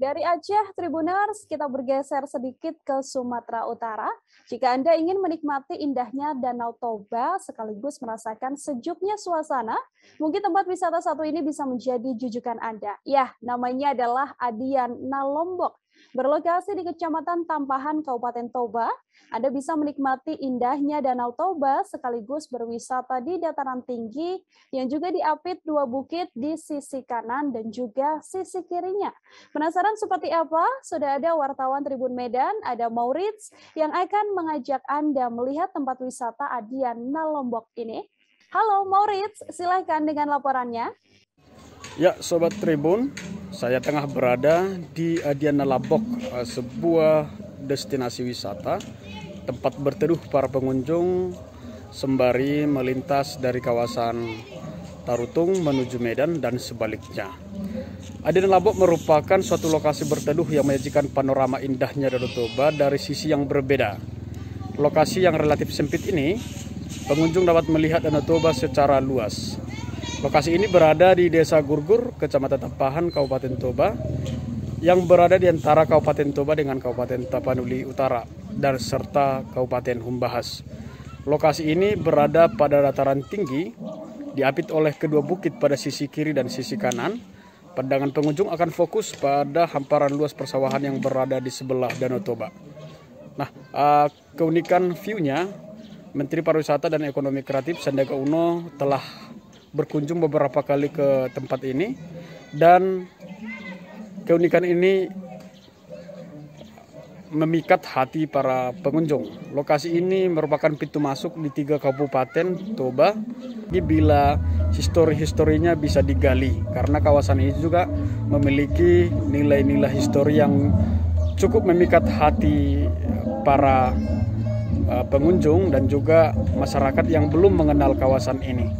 Dari Aceh, Tribuners, kita bergeser sedikit ke Sumatera Utara. Jika Anda ingin menikmati indahnya Danau Toba sekaligus merasakan sejuknya suasana, mungkin tempat wisata satu ini bisa menjadi jujukan Anda. Ya, namanya adalah Adian Nalombok. Berlokasi di Kecamatan Tampahan, Kabupaten Toba, Anda bisa menikmati indahnya Danau Toba sekaligus berwisata di dataran tinggi yang juga diapit dua bukit di sisi kanan dan juga sisi kirinya. Penasaran seperti apa? Sudah ada wartawan Tribun Medan, ada Maurits yang akan mengajak Anda melihat tempat wisata Adian Nalombok ini. Halo Maurits, silahkan dengan laporannya. Ya, Sobat Tribun, saya tengah berada di Adiana Labok, eh, sebuah destinasi wisata, tempat berteduh para pengunjung sembari melintas dari kawasan Tarutung menuju Medan dan sebaliknya. Adiana Labok merupakan suatu lokasi berteduh yang menyajikan panorama indahnya Danau Toba dari sisi yang berbeda. Lokasi yang relatif sempit ini, pengunjung dapat melihat Danau Toba secara luas, Lokasi ini berada di Desa Gurgur, Kecamatan Tampahan, Kabupaten Toba, yang berada di antara Kabupaten Toba dengan Kabupaten Tapanuli Utara dan serta Kabupaten Humbahas. Lokasi ini berada pada dataran tinggi, diapit oleh kedua bukit pada sisi kiri dan sisi kanan. Pandangan pengunjung akan fokus pada hamparan luas persawahan yang berada di sebelah Danau Toba. Nah, eh, keunikan view-nya, Menteri Pariwisata dan Ekonomi Kreatif Sandiaga Uno telah berkunjung beberapa kali ke tempat ini dan keunikan ini memikat hati para pengunjung. Lokasi ini merupakan pintu masuk di tiga kabupaten Toba. Ini bila histori-historinya bisa digali karena kawasan ini juga memiliki nilai-nilai histori yang cukup memikat hati para eh, pengunjung dan juga masyarakat yang belum mengenal kawasan ini.